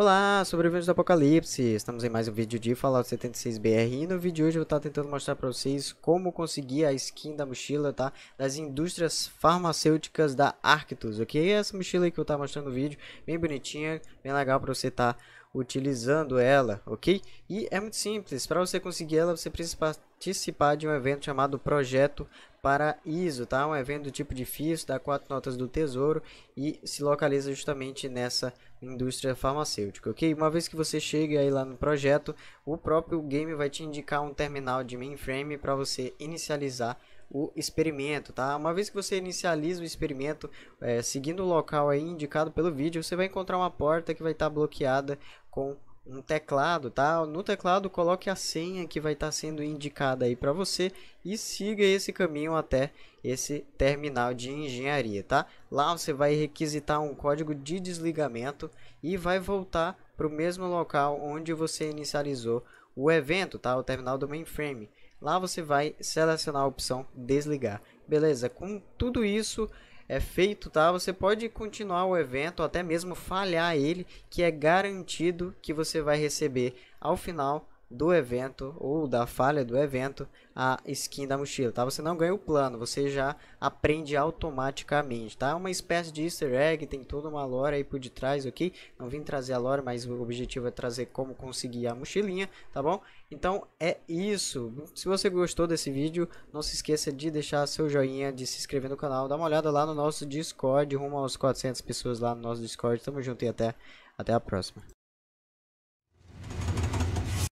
Olá, sobreviventes do apocalipse! Estamos em mais um vídeo de Fallout 76BR e no vídeo de hoje eu vou estar tá tentando mostrar para vocês como conseguir a skin da mochila tá? das indústrias farmacêuticas da Arctus, ok? Essa mochila aí que eu estou tá mostrando no vídeo, bem bonitinha, bem legal para você estar tá utilizando ela, ok? E é muito simples, para você conseguir ela você precisa participar de um evento chamado Projeto Paraíso, tá? Um evento do tipo difícil, dá quatro notas do tesouro e se localiza justamente nessa indústria farmacêutica, ok? Uma vez que você chega aí lá no projeto, o próprio game vai te indicar um terminal de mainframe para você inicializar o experimento, tá? Uma vez que você inicializa o experimento, é, seguindo o local aí indicado pelo vídeo, você vai encontrar uma porta que vai estar tá bloqueada com um teclado, tá? No teclado coloque a senha que vai estar tá sendo indicada aí para você e siga esse caminho até esse terminal de engenharia, tá? Lá você vai requisitar um código de desligamento e vai voltar para o mesmo local onde você inicializou o evento, tá? O terminal do mainframe. Lá você vai selecionar a opção desligar. Beleza? Com tudo isso, é feito, tá? Você pode continuar o evento, até mesmo falhar ele, que é garantido que você vai receber ao final do evento ou da falha do evento a skin da mochila, tá? Você não ganha o plano, você já aprende automaticamente, tá? É uma espécie de easter egg, tem toda uma lore aí por detrás, ok? Não vim trazer a lore, mas o objetivo é trazer como conseguir a mochilinha, tá bom? Então é isso, se você gostou desse vídeo, não se esqueça de deixar seu joinha, de se inscrever no canal, dá uma olhada lá no nosso Discord, rumo aos 400 pessoas lá no nosso Discord, tamo junto e até, até a próxima.